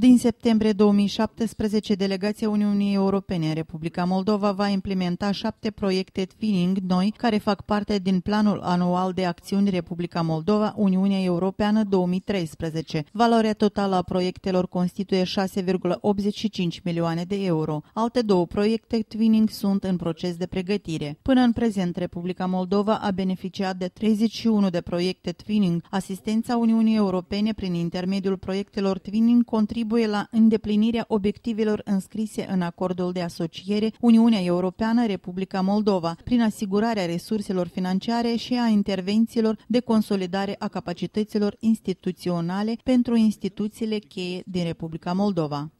Din septembrie 2017, delegația Uniunii Europene în Republica Moldova va implementa șapte proiecte twinning noi care fac parte din Planul Anual de Acțiuni Republica Moldova Uniunea Europeană 2013. Valoarea totală a proiectelor constituie 6,85 milioane de euro. Alte două proiecte twinning sunt în proces de pregătire. Până în prezent, Republica Moldova a beneficiat de 31 de proiecte twinning. Asistența Uniunii Europene prin intermediul proiectelor twinning contribuie contribuie la îndeplinirea obiectivelor înscrise în acordul de asociere Uniunea Europeană-Republica Moldova, prin asigurarea resurselor financiare și a intervențiilor de consolidare a capacităților instituționale pentru instituțiile cheie din Republica Moldova.